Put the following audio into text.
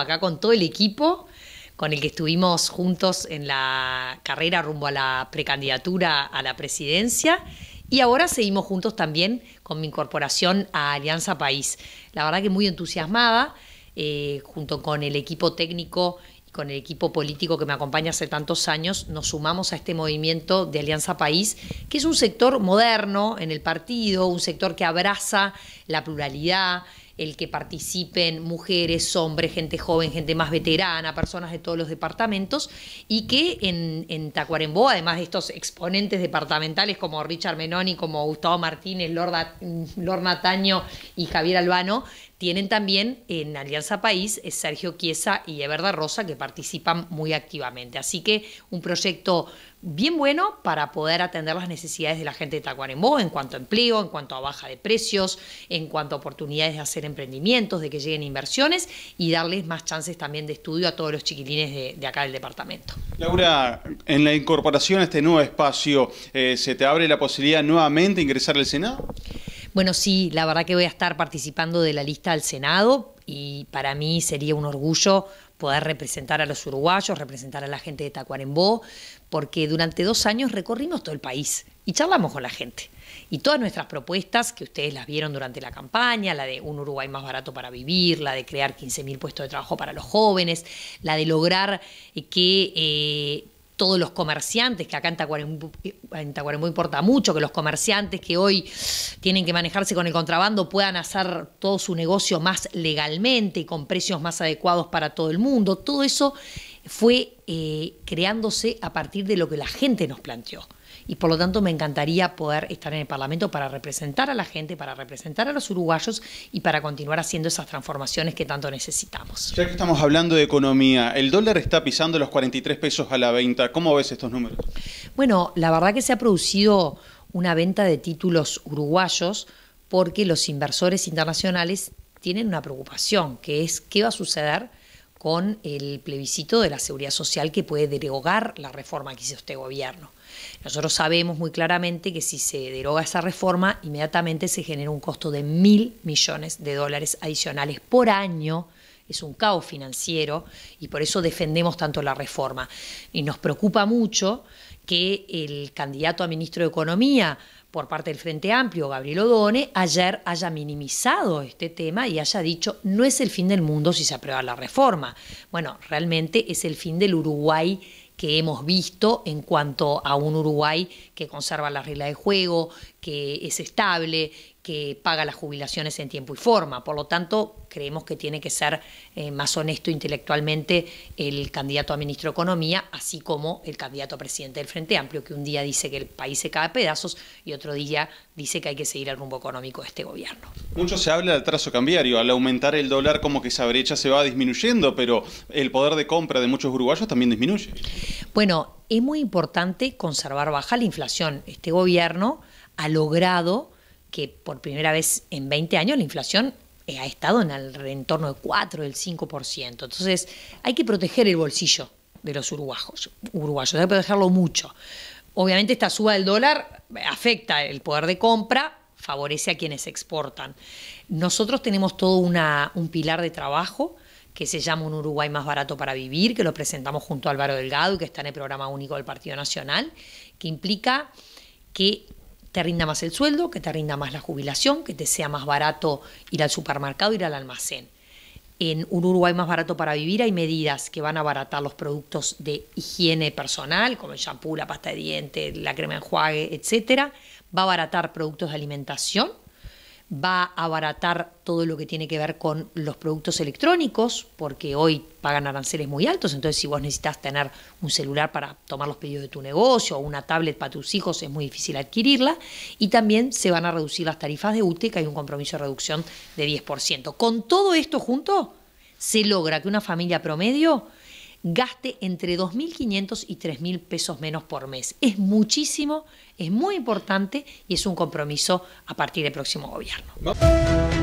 acá con todo el equipo con el que estuvimos juntos en la carrera rumbo a la precandidatura a la presidencia y ahora seguimos juntos también con mi incorporación a Alianza País. La verdad que muy entusiasmada, eh, junto con el equipo técnico y con el equipo político que me acompaña hace tantos años, nos sumamos a este movimiento de Alianza País, que es un sector moderno en el partido, un sector que abraza la pluralidad, el que participen mujeres, hombres, gente joven, gente más veterana, personas de todos los departamentos, y que en, Tacuarembó, además de estos exponentes departamentales como Richard Menoni, como Gustavo Martínez, Lorna Taño y Javier Albano, tienen también en Alianza País eh, Sergio Chiesa y Everda Rosa que participan muy activamente. Así que un proyecto bien bueno para poder atender las necesidades de la gente de Tacuarembó en cuanto a empleo, en cuanto a baja de precios, en cuanto a oportunidades de hacer emprendimientos, de que lleguen inversiones y darles más chances también de estudio a todos los chiquilines de, acá del departamento. Laura, en la incorporación a este nuevo espacio, eh, ¿se te abre la posibilidad nuevamente de ingresar al Senado? Bueno, sí, la verdad que voy a estar participando de la lista al Senado y para mí sería un orgullo poder representar a los uruguayos, representar a la gente de Tacuarembó, porque durante dos años recorrimos todo el país y charlamos con la gente. Y todas nuestras propuestas, que ustedes las vieron durante la campaña, la de un Uruguay más barato para vivir, la de crear 15.000 puestos de trabajo para los jóvenes, la de lograr eh, que eh, todos los comerciantes, que acá en Tacuarembó, importa mucho, que los comerciantes que hoy tienen que manejarse con el contrabando puedan hacer todo su negocio más legalmente y con precios más adecuados para todo el mundo. Todo eso fue eh, creándose a partir de lo que la gente nos planteó. Y por lo tanto me encantaría poder estar en el Parlamento para representar a la gente, para representar a los uruguayos y para continuar haciendo esas transformaciones que tanto necesitamos. Ya que estamos hablando de economía, el dólar está pisando los 43 pesos a la venta. ¿Cómo ves estos números? Bueno, la verdad que se ha producido una venta de títulos uruguayos porque los inversores internacionales tienen una preocupación, que es qué va a suceder con el plebiscito de la seguridad social que puede derogar la reforma que hizo este gobierno. Nosotros sabemos muy claramente que si se deroga esa reforma, inmediatamente se genera un costo de mil millones de dólares adicionales por año es un caos financiero y por eso defendemos tanto la reforma. Y nos preocupa mucho que el candidato a ministro de Economía por parte del Frente Amplio, Gabriel Odone, ayer haya minimizado este tema y haya dicho no es el fin del mundo si se aprueba la reforma. Bueno, realmente es el fin del Uruguay que hemos visto en cuanto a un Uruguay que conserva las reglas de juego, que es estable, que paga las jubilaciones en tiempo y forma. Por lo tanto, creemos que tiene que ser eh, más honesto intelectualmente el candidato a ministro de Economía, así como el candidato a presidente del Frente Amplio, que un día dice que el país se cae a pedazos y otro día dice que hay que seguir el rumbo económico de este gobierno. Mucho se habla del trazo cambiario. Al aumentar el dólar, como que esa brecha se va disminuyendo, pero el poder de compra de muchos uruguayos también disminuye. Bueno, es muy importante conservar baja la inflación. Este gobierno ha logrado que por primera vez en 20 años la inflación eh, ha estado en el entorno del 4, del 5%. Entonces, hay que proteger el bolsillo de los uruguayos, uruguayos hay que protegerlo mucho. Obviamente esta suba del dólar afecta el poder de compra, favorece a quienes exportan. Nosotros tenemos todo una, un pilar de trabajo que se llama Un Uruguay más barato para vivir, que lo presentamos junto a Álvaro Delgado y que está en el programa único del Partido Nacional, que implica que te rinda más el sueldo, que te rinda más la jubilación, que te sea más barato ir al supermercado, ir al almacén. En un Uruguay más barato para vivir hay medidas que van a abaratar los productos de higiene personal, como el shampoo, la pasta de dientes, la crema enjuague, etcétera, Va a abaratar productos de alimentación va a abaratar todo lo que tiene que ver con los productos electrónicos, porque hoy pagan aranceles muy altos, entonces si vos necesitas tener un celular para tomar los pedidos de tu negocio o una tablet para tus hijos, es muy difícil adquirirla, y también se van a reducir las tarifas de UTE, que hay un compromiso de reducción de 10%. Con todo esto junto, se logra que una familia promedio gaste entre 2.500 y 3.000 pesos menos por mes. Es muchísimo, es muy importante y es un compromiso a partir del próximo gobierno.